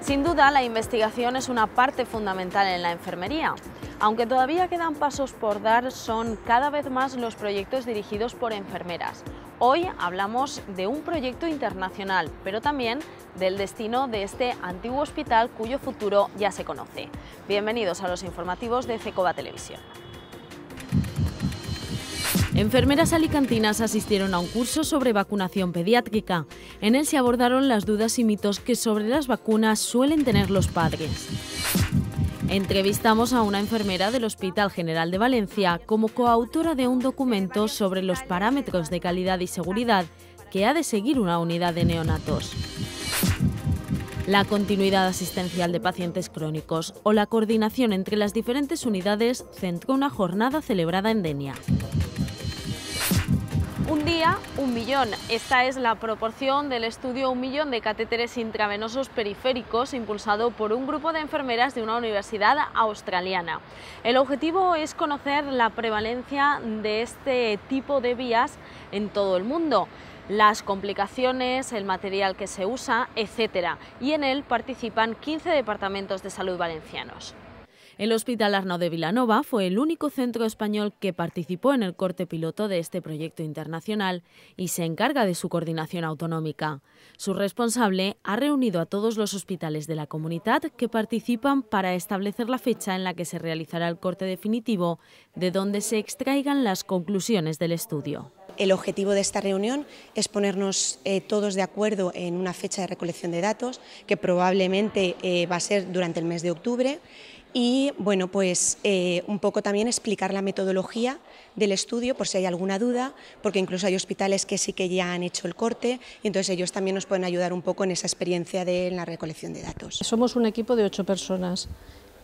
Sin duda, la investigación es una parte fundamental en la enfermería. Aunque todavía quedan pasos por dar, son cada vez más los proyectos dirigidos por enfermeras. Hoy hablamos de un proyecto internacional, pero también del destino de este antiguo hospital cuyo futuro ya se conoce. Bienvenidos a los informativos de CECOBA Televisión. Enfermeras alicantinas asistieron a un curso sobre vacunación pediátrica. En el se abordaron las dudas y mitos que sobre las vacunas suelen tener los padres. Entrevistamos a una enfermera del Hospital General de Valencia como coautora de un documento sobre los parámetros de calidad y seguridad que ha de seguir una unidad de neonatos. La continuidad asistencial de pacientes crónicos o la coordinación entre las diferentes unidades centró una jornada celebrada en Denia. Un día, un millón. Esta es la proporción del estudio Un millón de catéteres intravenosos periféricos impulsado por un grupo de enfermeras de una universidad australiana. El objetivo es conocer la prevalencia de este tipo de vías en todo el mundo las complicaciones, el material que se usa, etc. Y en él participan 15 departamentos de salud valencianos. El Hospital Arnaud de Vilanova fue el único centro español que participó en el corte piloto de este proyecto internacional y se encarga de su coordinación autonómica. Su responsable ha reunido a todos los hospitales de la comunidad que participan para establecer la fecha en la que se realizará el corte definitivo, de donde se extraigan las conclusiones del estudio. El objetivo de esta reunión es ponernos eh, todos de acuerdo en una fecha de recolección de datos, que probablemente eh, va a ser durante el mes de octubre y bueno, pues eh, un poco también explicar la metodología del estudio por si hay alguna duda, porque incluso hay hospitales que sí que ya han hecho el corte, y entonces ellos también nos pueden ayudar un poco en esa experiencia de la recolección de datos. Somos un equipo de ocho personas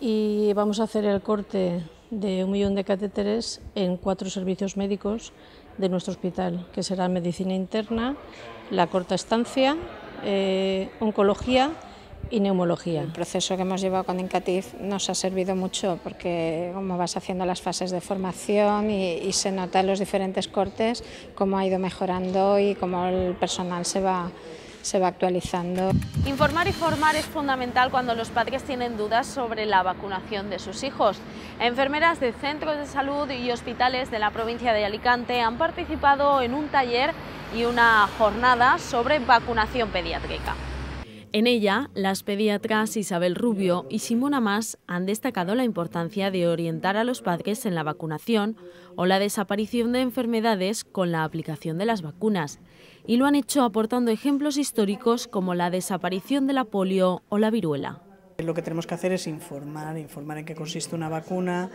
y vamos a hacer el corte de un millón de catéteres en cuatro servicios médicos de nuestro hospital, que será medicina interna, la corta estancia, eh, oncología y neumología. El proceso que hemos llevado con Incatif nos ha servido mucho porque como vas haciendo las fases de formación y, se nota en los diferentes cortes cómo ha ido mejorando y cómo el personal se va se va actualizando. Informar y formar es fundamental cuando los padres tienen dudas sobre la vacunación de sus hijos. Enfermeras de centros de salud y hospitales de la provincia de Alicante han participado en un taller y una jornada sobre vacunación pediátrica. En ella, las pediatras Isabel Rubio y Simona Más han destacado la importancia de orientar a los padres en la vacunación o la desaparición de enfermedades con la aplicación de las vacunas, y lo han hecho aportando ejemplos históricos como la desaparición de la polio o la viruela. Lo que tenemos que hacer es informar, informar en qué consiste una vacuna,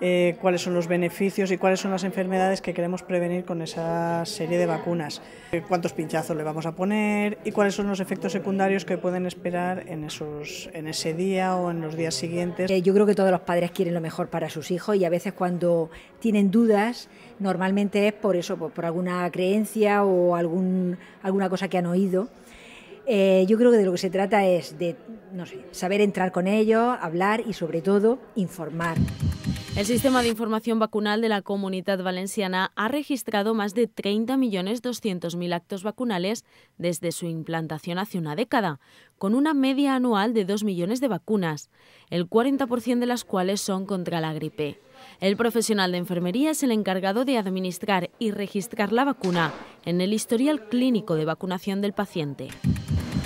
eh, cuáles son los beneficios y cuáles son las enfermedades que queremos prevenir con esa serie de vacunas, eh, cuántos pinchazos le vamos a poner y cuáles son los efectos secundarios que pueden esperar en, esos, en ese día o en los días siguientes. Eh, yo creo que todos los padres quieren lo mejor para sus hijos y a veces cuando tienen dudas normalmente es por eso, por, alguna creencia o algún, alguna cosa que han oído. yo creo que de lo que se trata es de, no sé, saber entrar con ellos, hablar y sobre todo informar. El sistema de información vacunal de la Comunidad Valenciana ha registrado más de 30.200.000 actos vacunales desde su implantación hace una década, con una media anual de 2 millones de vacunas, el 40% de las cuales son contra la gripe. El profesional de enfermería es el encargado de administrar y registrar la vacuna en el historial clínico de vacunación del paciente.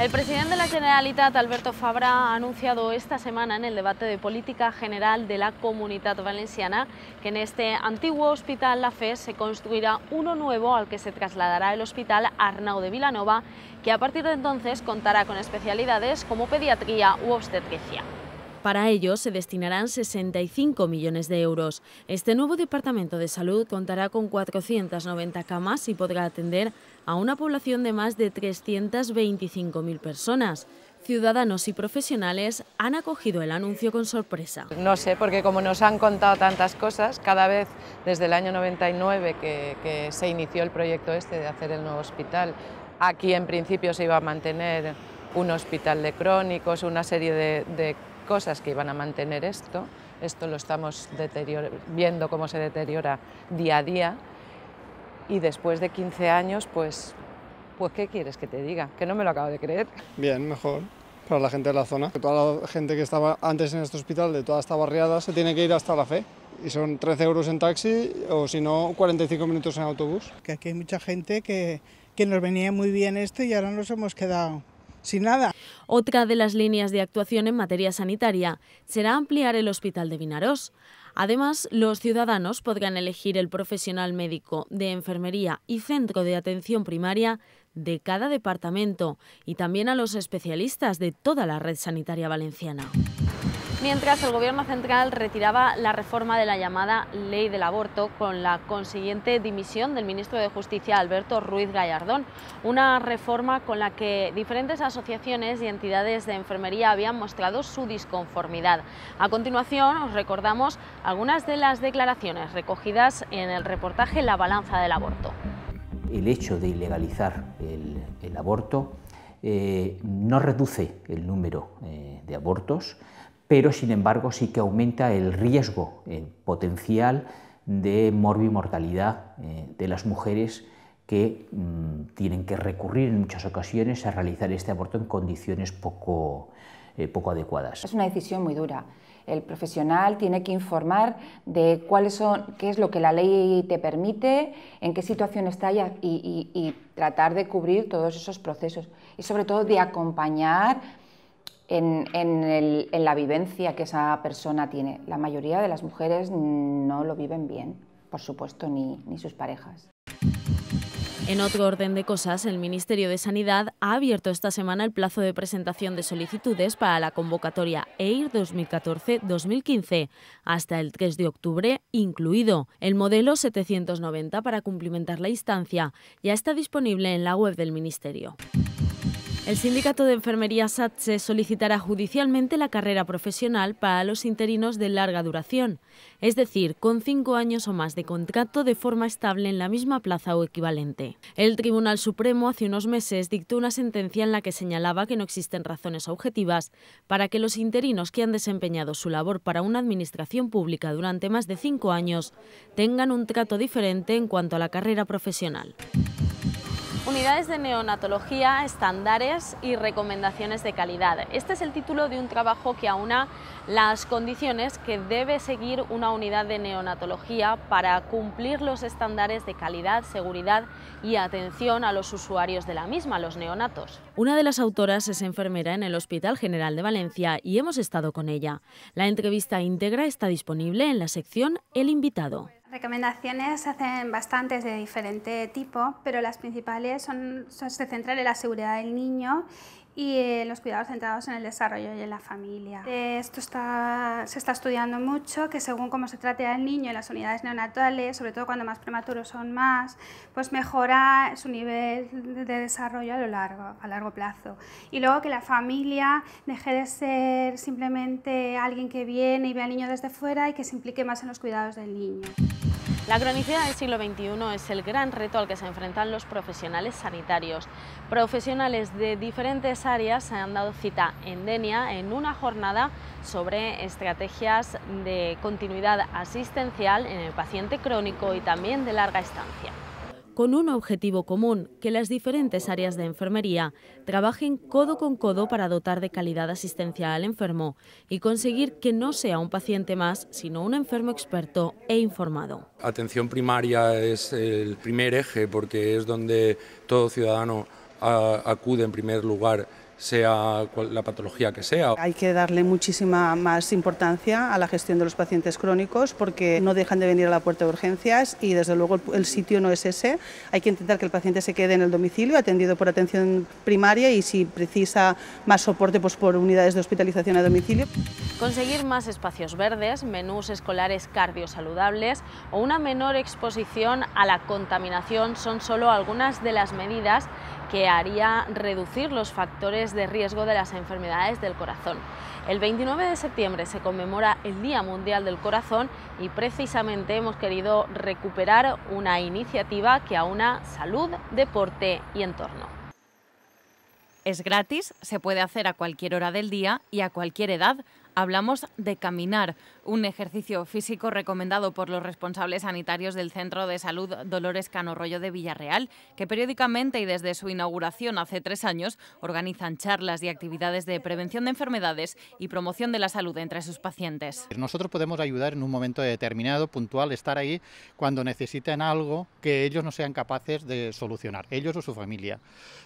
El presidente de la Generalitat, Alberto Fabra, ha anunciado esta semana en el debate de política general de la Comunidad Valenciana que en este antiguo Hospital La Fe se construirá uno nuevo al que se trasladará el Hospital Arnau de Vilanova, que a partir de entonces contará con especialidades como pediatría u obstetricia. Para ello se destinarán 65 millones de euros. Este nuevo Departamento de Salud contará con 490 camas y podrá atender a una población de más de 325.000 personas. Ciudadanos y profesionales han acogido el anuncio con sorpresa. No sé, porque como nos han contado tantas cosas, cada vez desde el año 99 que, se inició el proyecto este de hacer el nuevo hospital, aquí en principio se iba a mantener un hospital de crónicos, una serie de, de cosas que iban a mantener esto. Esto lo estamos viendo cómo se deteriora día a día. Y después de 15 años, pues, pues, ¿qué quieres que te diga? Que no me lo acabo de creer. Bien, mejor para la gente de la zona. Toda la gente que estaba antes en este hospital, de toda esta barriada, se tiene que ir hasta la fe. Y son 13 euros en taxi o si no, 45 minutos en autobús. Que aquí hay mucha gente que, que nos venía muy bien esto y ahora nos hemos quedado nada. Otra de las líneas de actuación en materia sanitaria será ampliar el hospital de Vinarós. Además, los ciudadanos podrán elegir el profesional médico de enfermería y centro de atención primaria de cada departamento y también a los especialistas de toda la red sanitaria valenciana mientras el Gobierno central retiraba la reforma de la llamada ley del aborto con la consiguiente dimisión del ministro de Justicia Alberto Ruiz Gallardón, una reforma con la que diferentes asociaciones y entidades de enfermería habían mostrado su disconformidad. A continuación os recordamos algunas de las declaraciones recogidas en el reportaje La balanza del aborto. El hecho de ilegalizar el, aborto eh, no reduce el número eh, de abortos, pero sin embargo sí que aumenta el riesgo potencial de morbimortalidad eh, de las mujeres que mm, tienen que recurrir en muchas ocasiones a realizar este aborto en condiciones poco, eh, poco adecuadas. Es una decisión muy dura. El profesional tiene que informar de cuáles son, qué es lo que la ley te permite, en qué situación está y, y, y tratar de cubrir todos esos procesos y sobre todo de acompañar en, la vivencia que esa persona tiene. La mayoría de las mujeres no lo viven bien, por supuesto, ni, ni sus parejas. En otro orden de cosas, el Ministerio de Sanidad ha abierto esta semana el plazo de presentación de solicitudes para la convocatoria EIR 2014-2015, hasta el 3 de octubre incluido. El modelo 790 para cumplimentar la instancia ya está disponible en la web del Ministerio. El sindicato de enfermería SATSE solicitará judicialmente la carrera profesional para los interinos de larga duración, es decir, con cinco años o más de contrato de forma estable en la misma plaza o equivalente. El Tribunal Supremo hace unos meses dictó una sentencia en la que señalaba que no existen razones objetivas para que los interinos que han desempeñado su labor para una administración pública durante más de cinco años tengan un trato diferente en cuanto a la carrera profesional. Unidades de neonatología, estándares y recomendaciones de calidad. Este es el título de un trabajo que aúna las condiciones que debe seguir una unidad de neonatología para cumplir los estándares de calidad, seguridad y atención a los usuarios de la misma, los neonatos. Una de las autoras es enfermera en el Hospital General de Valencia y hemos estado con ella. La entrevista íntegra está disponible en la sección El invitado recomendaciones se hacen bastantes de diferente tipo, pero las principales son, se centran en la seguridad del niño y eh, los cuidados centrados en el desarrollo y en la familia. esto está, se está estudiando mucho, que según cómo se trate al niño en las unidades neonatales, sobre todo cuando más prematuros son más, pues mejora su nivel de desarrollo a lo largo, a largo plazo. Y luego que la familia deje de ser simplemente alguien que viene y ve al niño desde fuera y que se implique más en los cuidados del niño. La cronicidad del siglo XXI es el gran reto al que se enfrentan los profesionales sanitarios. Profesionales de diferentes áreas se han dado cita en Denia en una jornada sobre estrategias de continuidad asistencial en el paciente crónico y también de larga estancia con un objetivo común, que las diferentes áreas de enfermería trabajen codo con codo para dotar de calidad asistencia al enfermo y conseguir que no sea un paciente más, sino un enfermo experto e informado. Atención primaria es el primer eje porque es donde todo ciudadano ah, acude en primer lugar sea la patología que sea. Hay que darle muchísima más importancia a la gestión de los pacientes crónicos porque no dejan de venir a la puerta de urgencias y desde luego el, sitio no es ese. Hay que intentar que el paciente se quede en el domicilio atendido por atención primaria y si precisa más soporte pues por unidades de hospitalización a domicilio. Conseguir más espacios verdes, menús escolares cardiosaludables o una menor exposición a la contaminación son solo algunas de las medidas que haría reducir los factores de riesgo de las enfermedades del corazón. El 29 de septiembre se conmemora el Día Mundial del Corazón y precisamente hemos querido recuperar una iniciativa que aúna salud, deporte y entorno. Es gratis, se puede hacer a cualquier hora del día y a cualquier edad. Hablamos de caminar, un ejercicio físico recomendado por los responsables sanitarios del Centro de Salud Dolores Cano Rollo de Villarreal, que periódicamente y desde su inauguración hace tres años organizan charlas y actividades de prevención de enfermedades y promoción de la salud entre sus pacientes. Nosotros podemos ayudar en un momento determinado, puntual, estar ahí cuando necesiten algo que ellos no sean capaces de solucionar, ellos o su familia.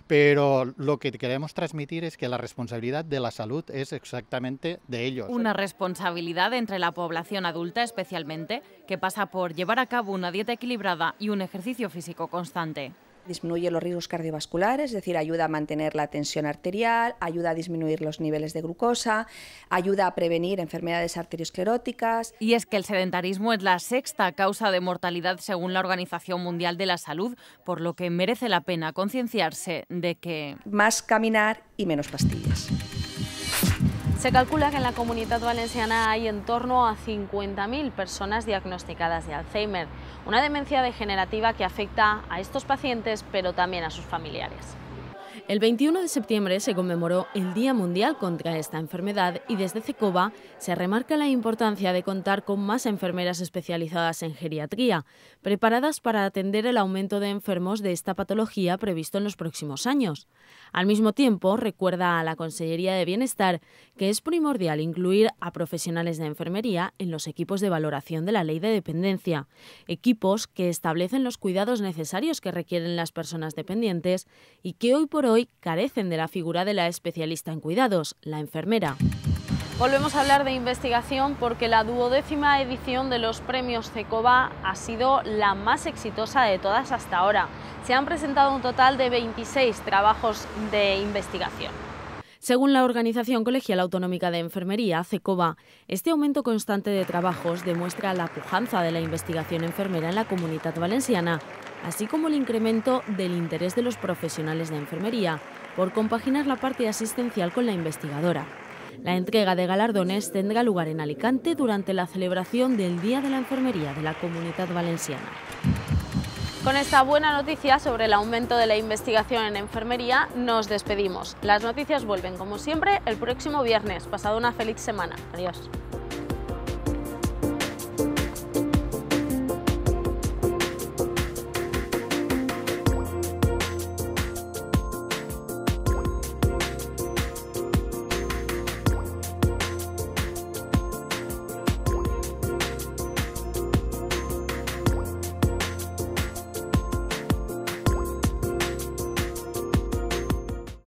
Pero lo que queremos transmitir es que la responsabilidad de la salud es exactamente de ellos. Una responsabilidad entre la población adulta especialmente, que pasa por llevar a cabo una dieta equilibrada y un ejercicio físico constante disminuye los riesgos cardiovasculares, es decir, ayuda a mantener la tensión arterial, ayuda a disminuir los niveles de glucosa, ayuda a prevenir enfermedades arterioscleróticas. Y es que el sedentarismo es la sexta causa de mortalidad según la Organización Mundial de la Salud, por lo que merece la pena concienciarse de que... Más caminar y menos pastillas. Se calcula que en la comunidad valenciana hay en torno a 50.000 personas diagnosticadas de Alzheimer, una demencia degenerativa que afecta a estos pacientes pero también a sus familiares. El 21 de septiembre se conmemoró el Día Mundial contra esta enfermedad y desde CECOBA se remarca la importancia de contar con más enfermeras especializadas en geriatría, preparadas para atender el aumento de enfermos de esta patología previsto en los próximos años. Al mismo tiempo, recuerda a la Consellería de Bienestar que es primordial incluir a profesionales de enfermería en los equipos de valoración de la ley de dependencia, equipos que establecen los cuidados necesarios que requieren las personas dependientes y que hoy por hoy carecen de la figura de la especialista en cuidados, la enfermera. Volvemos a hablar de investigación porque la duodécima edición de los premios CECOBA ha sido la más exitosa de todas hasta ahora. Se han presentado un total de 26 trabajos de investigación. Según la Organización Colegial Autonómica de Enfermería, CECOBA, este aumento constante de trabajos demuestra la pujanza de la investigación enfermera en la comunidad valenciana, así como el incremento del interés de los profesionales de enfermería por compaginar la parte asistencial con la investigadora. La entrega de galardones tendrá lugar en Alicante durante la celebración del Día de la Enfermería de la Comunidad Valenciana. Con esta buena noticia sobre el aumento de la investigación en enfermería, nos despedimos. Las noticias vuelven, como siempre, el próximo viernes. Pasado una feliz semana. Adiós.